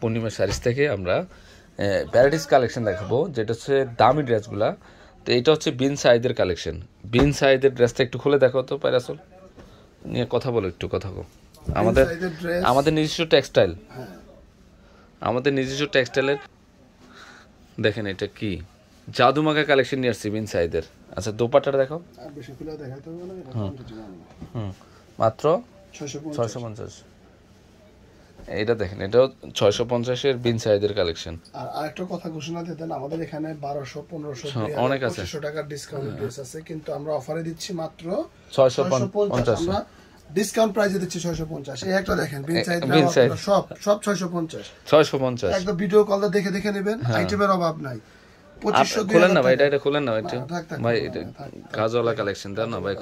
পূর্ণিমা saris থেকে আমরা paradise collection দেখাবো যেটা হচ্ছে দামি ড্রেসগুলা তো এটা হচ্ছে বিন সাইদের কালেকশন বিন সাইদের ড্রেসটা একটু খুলে দেখো তো প্যারাসল নিয়ে কথা বলো একটু কথা বলো আমাদের আমাদের নিজস্ব টেক্সটাইল হ্যাঁ। আমাদের নিজস্ব টেক্সটাইলের দেখেন এটা কি জাদুমাকা কালেকশন নিয়ে আসছি বিন সাইদের আচ্ছা দোপাটার দেখো হ্যাঁ। মাত্র ছয়শো পঞ্চাশ এটা দেখেন এটাও ছয়শো পঞ্চাশের বিন সাইজের কালেকশন আর আরেকটা কথা ঘোষণা দিতেন আমাদের এখানে বারোশো পনেরোশো অনেক আছে টাকার ডিসকাউন্ট হ্যাঁ। ড্রেস আছে কিন্তু আমরা অফারে দিচ্ছি মাত্র ছয়শো পঞ্চাশ ডিসকাউন্ট প্রাইসে দিচ্ছি 650 এই একটা দেখেন বিন সাইজ সব সব 650 650 একদম ভিডিও কলটা দেখে দেখে নেবেন আইটেমের হ্যাঁ। অভাব নাই খোলেন না ভাই এটা এটা খোলেন না এটা ভাই এটা কাজওয়ালা কালেকশন দেন না ভাই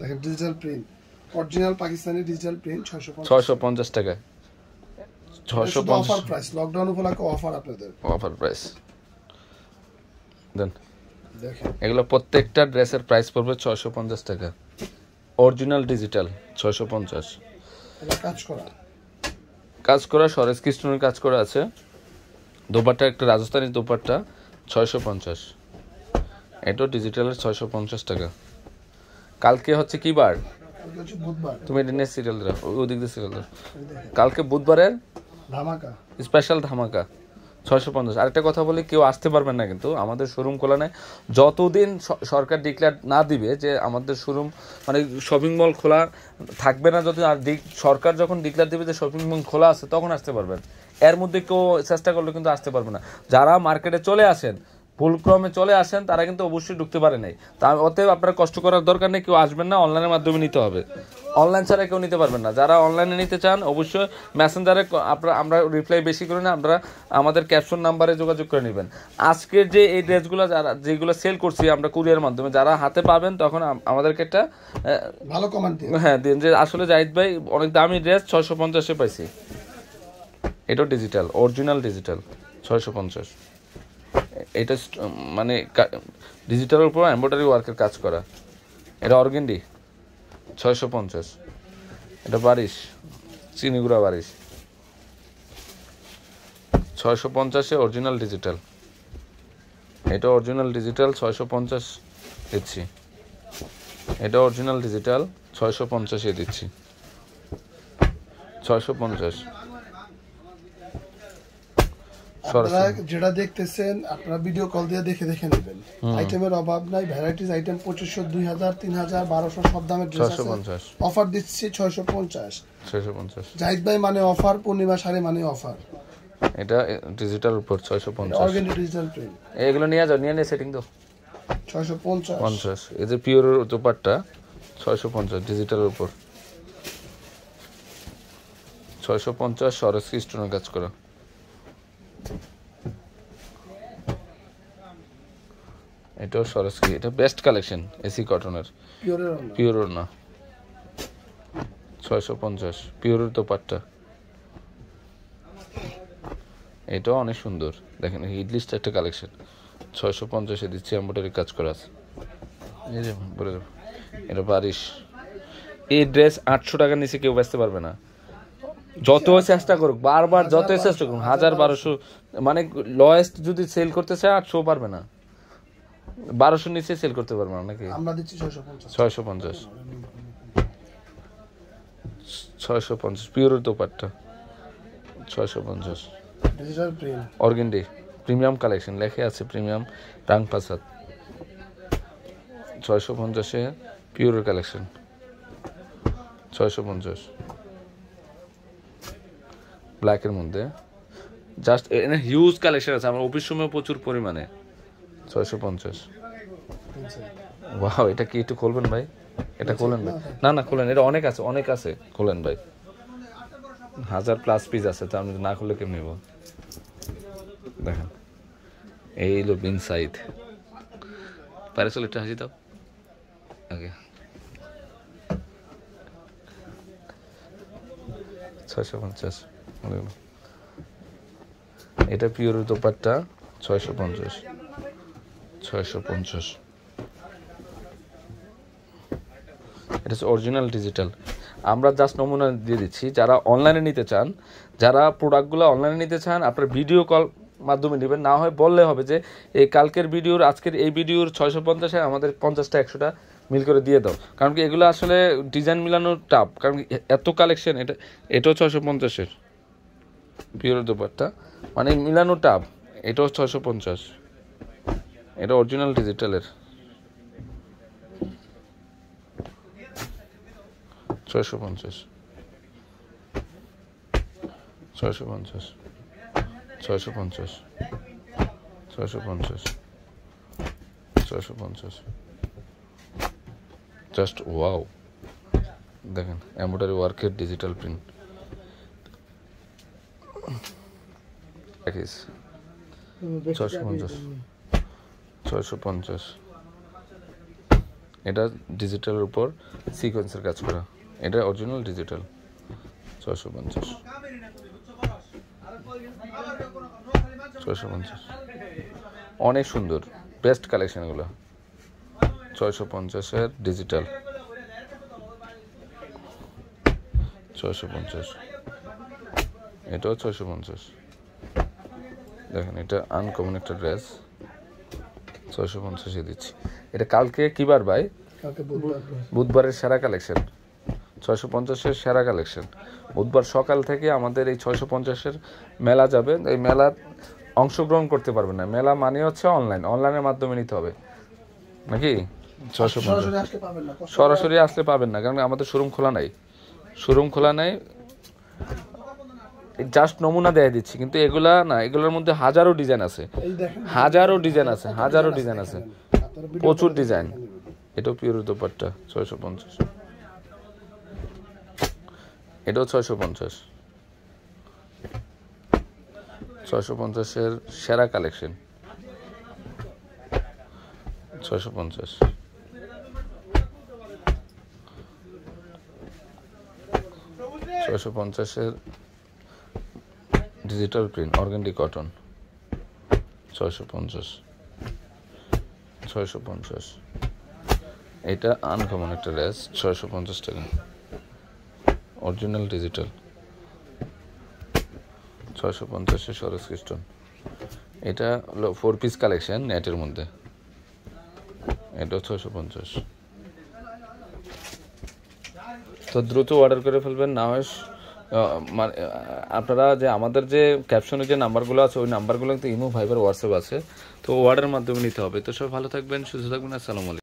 দেখেন digital print original Pakistani digital print 650 টাকা 650 অফার প্রাইস লকডাউন উপলক্ষে অফার আপনাদের অফার প্রাইস দেন এগুলো প্রত্যেকটা ড্রেসের প্রাইস পড়বে 650 টাকা অরিজিনাল ডিজিটাল 650 এটা কাজ করা কাজ করা সরেশ কৃষ্ণের কাজ করা আছে দোপাট্টা একটা রাজস্থানি দোপাট্টা 650 এটা ডিজিটালের 650 টাকা কালকে হচ্ছে কি বার তুমি এটা নিয়ে সিরিয়াল দাও ওই দিক দিয়ে সিরিয়াল দাও কালকে বুধবারের ধামাকা স্পেশাল ধামাকা ছয়শো পঞ্চাশ আরেকটা কথা বলি কেউ আসতে পারবেন না কিন্তু আমাদের শোরুম খোলা নেই যতদিন সরকার ডিক্লেয়ার না দিবে যে আমাদের শোরুম মানে শপিং মল খোলা থাকবে না যতদিন আর সরকার যখন ডিক্লেয়ার দিবে যে শপিং মল খোলা আছে তখন আসতে পারবেন এর মধ্যে কেউ চেষ্টা করলে কিন্তু আসতে পারবে না যারা মার্কেটে চলে আসেন ভুলক্রমে চলে আসেন তারা কিন্তু অবশ্যই ঢুকতে পারে নাই তা অতএব আপনার কষ্ট করার দরকার নেই কেউ আসবেন না অনলাইনের মাধ্যমে নিতে হবে অনলাইন ছাড়া কেউ নিতে পারবেন না যারা অনলাইনে নিতে চান অবশ্যই মেসেঞ্জারে আপনার আমরা রিপ্লাই বেশি করি না আমরা আমাদের ক্যাপশন নাম্বারে যোগাযোগ করে নেবেন আজকের যে এই ড্রেসগুলো যারা যেগুলো সেল করছি আমরা কুরিয়ার মাধ্যমে যারা হাতে পাবেন তখন আমাদেরকে একটা ভালো কমেন্ট হ্যাঁ দিন যে আসলে জাহিদ ভাই অনেক দামি ড্রেস ছয়শো পঞ্চাশে পাইছি এটাও ডিজিটাল অরিজিনাল ডিজিটাল ছয়শো পঞ্চাশ এটা মানে ডিজিটালের উপর এমব্রয়ডারি ওয়ার্কের কাজ করা এটা অর্গেন্ডি ছয়শো পঞ্চাশ এটা বারিশ চিনিগুড়া বারিশ ছয়শো পঞ্চাশে অরিজিনাল ডিজিটাল এটা অরিজিনাল ডিজিটাল ছয়শো পঞ্চাশ দিচ্ছি এটা অরিজিনাল ডিজিটাল ছয়শো পঞ্চাশে দিচ্ছি ছয়শো পঞ্চাশ আপনারা যেটা দেখতেছেন আপনারা ভিডিও কল দিয়ে দেখে দেখে নেবেন আইটেমের অভাব নাই ভ্যারাইটিস আইটেম পঁচিশশো দুই হাজার তিন হাজার বারোশো সব দামের ড্রেস আছে অফার দিচ্ছি ছয়শো পঞ্চাশ ছয়শো পঞ্চাশ জাহিদ ভাই মানে অফার পূর্ণিমা সারে মানে অফার এটা ডিজিটাল উপর পঞ্চাশ অর্গানিক ডিজিটাল প্রিন্ট এগুলো নিয়ে যাও নিয়ে নিয়ে সেটিং দাও 650 50 এই যে পিওর চোপারটা পঞ্চাশ ডিজিটালের উপর 650 সরস স্টোনের কাজ করা এটাও সরস্কি এটা বেস্ট কালেকশন এসি কটনের পিওর না ছয়শো পঞ্চাশ পিওরের তো পাটটা এটাও অনেক সুন্দর দেখেন ইডলিস্ট একটা কালেকশন ছয়শো পঞ্চাশে দিচ্ছি এম্বোটারি কাজ করা আছে এই যে বলে এটা বারিশ এই ড্রেস আটশো টাকার নিচে কেউ বেচতে পারবে না যত চেষ্টা করুক বারবার যত চেষ্টা করুক হাজার বারোশো মানে লয়েস্ট যদি সেল করতে চায় আটশো পারবে না বারোশো নিচে সেল করতে পারবো না নাকি আমরা দিচ্ছি ছয়শো পঞ্চাশ ছয়শো পঞ্চাশ তো পাটটা ছয়শো পঞ্চাশ অর্গেন্ডি প্রিমিয়াম কালেকশন লেখে আছে প্রিমিয়াম রাং প্রাসাদ ছয়শো পঞ্চাশে পিওর কালেকশন ছয়শো পঞ্চাশ ব্ল্যাকের মধ্যে জাস্ট এনে হিউজ কালেকশন আছে আমার অফিস সময় প্রচুর পরিমাণে ছয়শো পঞ্চাশ ওয়াও এটা কি একটু খুলবেন ভাই এটা খোলেন ভাই না না খোলেন এটা অনেক আছে অনেক আছে খোলেন ভাই হাজার প্লাস পিস আছে তো আমি না খুললে কেমনি নেব দেখেন এই লোক ইনসাইড পারে চলে একটু হাসি দাও আগে ছয়শো পঞ্চাশ এটা পিওর দোপারটা ছয়শো পঞ্চাশ ছয়শো পঞ্চাশ এটা হচ্ছে অরিজিনাল ডিজিটাল আমরা জাস্ট নমুনা দিয়ে দিচ্ছি যারা অনলাইনে নিতে চান যারা প্রোডাক্টগুলো অনলাইনে নিতে চান আপনার ভিডিও কল মাধ্যমে নেবেন না হয় বললে হবে যে এই কালকের ভিডিওর আজকের এই ভিডিওর ছয়শো পঞ্চাশে আমাদের পঞ্চাশটা একশোটা মিল করে দিয়ে দাও কারণ কি এগুলো আসলে ডিজাইন মিলানো টাপ কারণ কি এত কালেকশন এটা এটাও ছয়শো পঞ্চাশের পিওর দুপারটা মানে মিলানো টাপ এটাও ছয়শো পঞ্চাশ এটা অরিজিনাল ডিজিটালের ছয়শো পঞ্চাশ ছয়শো পঞ্চাশ ছয়শো পঞ্চাশ ছয়শো পঞ্চাশ ছয়শো পঞ্চাশ জাস্ট ওয়াও দেখেন এম্বয়ডারি ওয়ার্কের ডিজিটাল প্রিন্ট ছয়শো পঞ্চাশ ছয়শো পঞ্চাশ এটা ডিজিটালের উপর সিকোয়েন্সের কাজ করা এটা অরিজিনাল ডিজিটাল ছয়শো পঞ্চাশ ছয়শো পঞ্চাশ অনেক সুন্দর বেস্ট কালেকশানগুলো ছয়শো পঞ্চাশের ডিজিটাল ছয়শো পঞ্চাশ এটাও ছয়শো পঞ্চাশ দেখেন এটা আনকমন একটা ড্রেস ছয়শো পঞ্চাশে দিচ্ছি এটা কালকে কিবার ভাই বুধবারের সেরা কালেকশন ছয়শো পঞ্চাশের সেরা কালেকশন বুধবার সকাল থেকে আমাদের এই ছয়শো পঞ্চাশের মেলা যাবে এই মেলা অংশগ্রহণ করতে পারবে না মেলা মানে হচ্ছে অনলাইন অনলাইনের মাধ্যমে নিতে হবে নাকি ছশো সরাসরি আসলে পাবেন না কারণ আমাদের শোরুম খোলা নাই শোরুম খোলা নাই জাস্ট নমুনা দেয়া দিচ্ছি কিন্তু এগুলা না এগুলোর মধ্যে হাজারো ডিজাইন আছে হাজারো ডিজাইন আছে হাজারো ডিজাইন আছে প্রচুর ডিজাইন এটাও পিওর দোপারটা ছয়শো পঞ্চাশ এটাও ছয়শো পঞ্চাশ ছয়শো পঞ্চাশের সেরা কালেকশন ছয়শো পঞ্চাশ ছয়শো পঞ্চাশের ডিজিটাল প্রিন্ট অর্গ্যান্ডি কটন ছয়শো পঞ্চাশ ছয়শো পঞ্চাশ এটা আনকমন একটা লেস ছয়শো পঞ্চাশ টাকা অরিজিনাল ডিজিটাল ছয়শো পঞ্চাশে সরস খ্রিস্টন এটা হলো ফোর পিস কালেকশন নেটের মধ্যে এটা ছয়শো পঞ্চাশ তো দ্রুত অর্ডার করে ফেলবেন না হয় মানে আপনারা যে আমাদের যে ক্যাপশনের যে নাম্বারগুলো আছে ওই নাম্বারগুলো কিন্তু ইমো ভাইবার হোয়াটসঅ্যাপ আছে তো ওয়ার্ডের মাধ্যমে নিতে হবে তো সব ভালো থাকবেন সুস্থ থাকবেন আসসালামু